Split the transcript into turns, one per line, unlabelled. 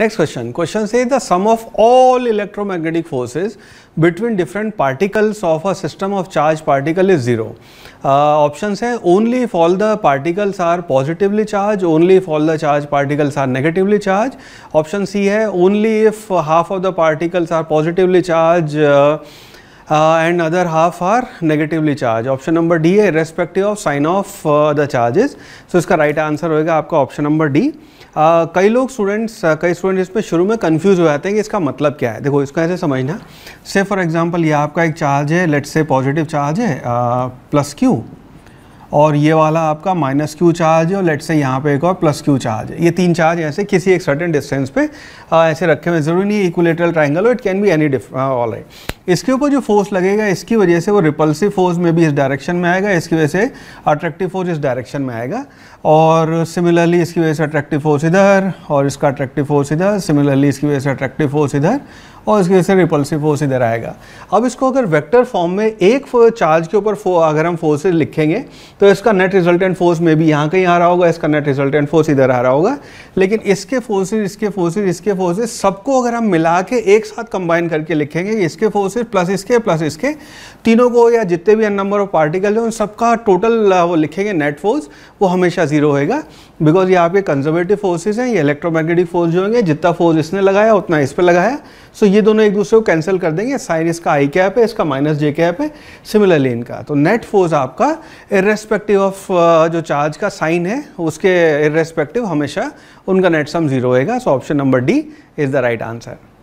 next question question से the sum of all electromagnetic forces between different particles of a system of charge particle is zero option है only if all the particles are positively charge only if all the charge particles are negatively charge option C है only if half of the particles are positively charge and other half are negatively charge option number D है respective of sign of the charges so इसका right right answer होएगा आपका option number D कई लोग students uh, कई students इसमें शुरू में कन्फ्यूज हो जाते हैं कि इसका मतलब क्या है देखो इसको ऐसे समझना से फॉर एग्जाम्पल ये आपका एक चार्ज है लेट से पॉजिटिव चार्ज है प्लस uh, क्यू और ये वाला आपका माइनस क्यू चार्ज है और लेट से यहाँ पे एक और प्लस क्यू चार्ज है ये तीन चार्ज ऐसे किसी एक सर्टेन डिस्टेंस पे आ, ऐसे रखे हुए ज़रूरी नहीं इक्वलेटरल ट्राइंगल हो it can be any all right इसके ऊपर जो फोर्स लगेगा इसकी वजह से वो रिपल्सिव फोर्स में भी इस डायरेक्शन में आएगा इसकी वजह से अट्रैक्टिव फोर्स इस डायरेक्शन में आएगा और सिमिलरली इसकी वजह से अट्रैक्टिव फोर्स इधर और इसका अट्रैक्टिव फोर्स इधर सिमिलरली इसकी वजह से अट्रैक्टिव फोर्स इधर और इसके वजह से रिपल्सिव फोर्स इधर आएगा अब इसको अगर वेक्टर फॉर्म में एक चार्ज के ऊपर अगर हम फोर्सेज लिखेंगे तो इसका नेट रिजल्टेंट फोर्स में भी यहाँ कहीं आ रहा होगा इसका नेट रिजल्टेंट फोर्स इधर आ रहा होगा लेकिन इसके फोर्सेज इसके फोर्सेज इसके फोर्सेज सबको अगर हम मिला के एक साथ कंबाइन करके लिखेंगे इसके फोर्सेज प्लस इसके प्लस इसके तीनों को या जितने भी नंबर ऑफ पार्टिकल हैं उन सबका टोटल वो लिखेंगे नेट फोर्स वो हमेशा जीरो होएगा बिकॉज ये आपके कंजर्वेटिव फोर्सेज हैं ये इलेक्ट्रोमैग्नेटिक फोर्स जो होंगे जितना फोर्स इसने लगाया उतना इस पर लगाया सो ये दोनों एक दूसरे को कैंसिल कर देंगे साइन इसका आई कैप है इसका माइनस जे कैप है सिमिलरली इनका तो नेट फोर्स आपका इरेस्पेक्टिव ऑफ uh, जो चार्ज का साइन है उसके इरेस्पेक्टिव हमेशा उनका नेट सम जीरो होएगा so option number D is the right answer